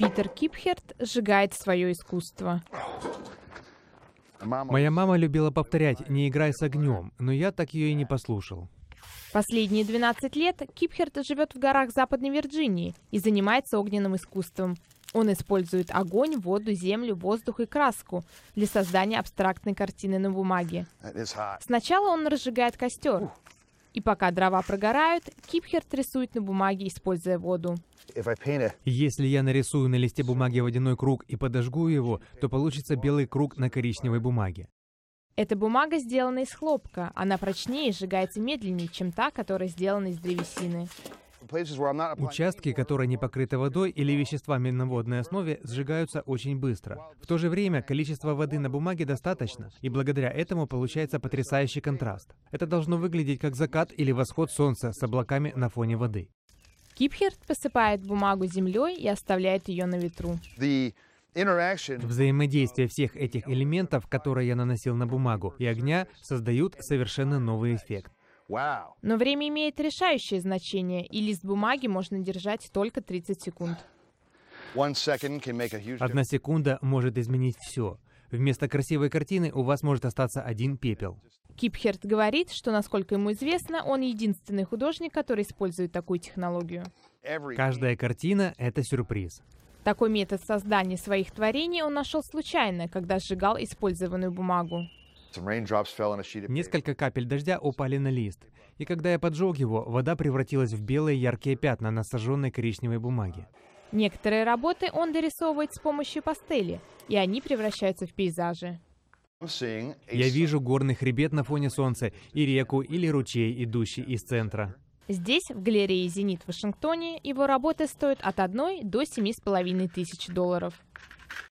Питер Кипхерт сжигает свое искусство. Моя мама любила повторять «не играй с огнем», но я так ее и не послушал. Последние 12 лет Кипхерт живет в горах Западной Вирджинии и занимается огненным искусством. Он использует огонь, воду, землю, воздух и краску для создания абстрактной картины на бумаге. Сначала он разжигает костер, и пока дрова прогорают, Кипхерт рисует на бумаге, используя воду. Если я нарисую на листе бумаги водяной круг и подожгу его, то получится белый круг на коричневой бумаге. Эта бумага сделана из хлопка. Она прочнее и сжигается медленнее, чем та, которая сделана из древесины. Участки, которые не покрыты водой или веществами на водной основе, сжигаются очень быстро. В то же время количество воды на бумаге достаточно, и благодаря этому получается потрясающий контраст. Это должно выглядеть как закат или восход солнца с облаками на фоне воды. Кипхерт посыпает бумагу землей и оставляет ее на ветру. Взаимодействие всех этих элементов, которые я наносил на бумагу, и огня создают совершенно новый эффект. Но время имеет решающее значение, и лист бумаги можно держать только 30 секунд. Одна секунда может изменить все. Вместо красивой картины у вас может остаться один пепел. Кипхерт говорит, что, насколько ему известно, он единственный художник, который использует такую технологию. Каждая картина — это сюрприз. Такой метод создания своих творений он нашел случайно, когда сжигал использованную бумагу. Несколько капель дождя упали на лист, и когда я поджег его, вода превратилась в белые яркие пятна на сожженной коричневой бумаге. Некоторые работы он дорисовывает с помощью пастели, и они превращаются в пейзажи. Я вижу горный хребет на фоне солнца и реку или ручей, идущий из центра. Здесь, в галерее «Зенит» в Вашингтоне, его работы стоят от 1 до 7,5 тысяч долларов.